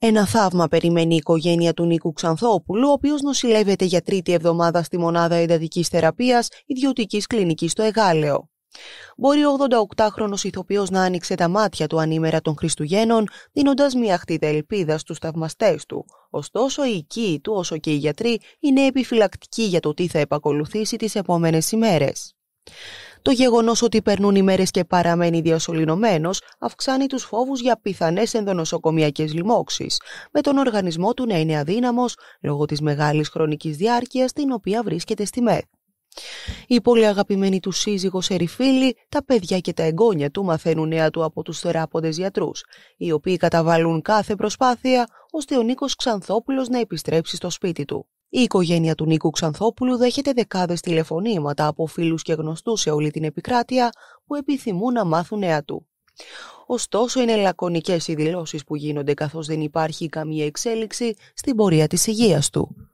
Ένα θαύμα περιμένει η οικογένεια του Νίκου Ξανθόπουλου, ο οποίος νοσηλεύεται για τρίτη εβδομάδα στη μονάδα εντατικής θεραπείας ιδιωτικής κλινικής στο Εγάλεο. Μπορεί ο 88χρονο ηθοποιός να άνοιξε τα μάτια του ανήμερα των Χριστουγέννων, δίνοντας μια χτίδα ελπίδα στους θαυμαστές του. Ωστόσο, οι οικοί του, όσο και οι γιατροί, είναι επιφυλακτικοί για το τι θα επακολουθήσει τις επόμενες ημέρες. Το γεγονός ότι περνούν οι μέρες και παραμένει διασωληνωμένος αυξάνει τους φόβους για πιθανές ενδονοσοκομιακές λοιμώξεις, με τον οργανισμό του να είναι αδύναμος λόγω της μεγάλης χρονικής διάρκειας την οποία βρίσκεται στη ΜΕΘ. Η πολύ αγαπημένη του σύζυγος Ερυφίλη, τα παιδιά και τα εγγόνια του μαθαίνουν νέα του από τους θεράποντες γιατρούς, οι οποίοι καταβάλουν κάθε προσπάθεια ώστε ο Νίκος Ξανθόπουλος να επιστρέψει στο σπίτι του. Η οικογένεια του Νίκου Ξανθόπουλου δέχεται δεκάδες τηλεφωνήματα από φίλους και γνωστούς σε όλη την επικράτεια που επιθυμούν να μάθουν νέα του. Ωστόσο, είναι λακωνικές οι δηλώσεις που γίνονται καθώς δεν υπάρχει καμία εξέλιξη στην πορεία της υγείας του.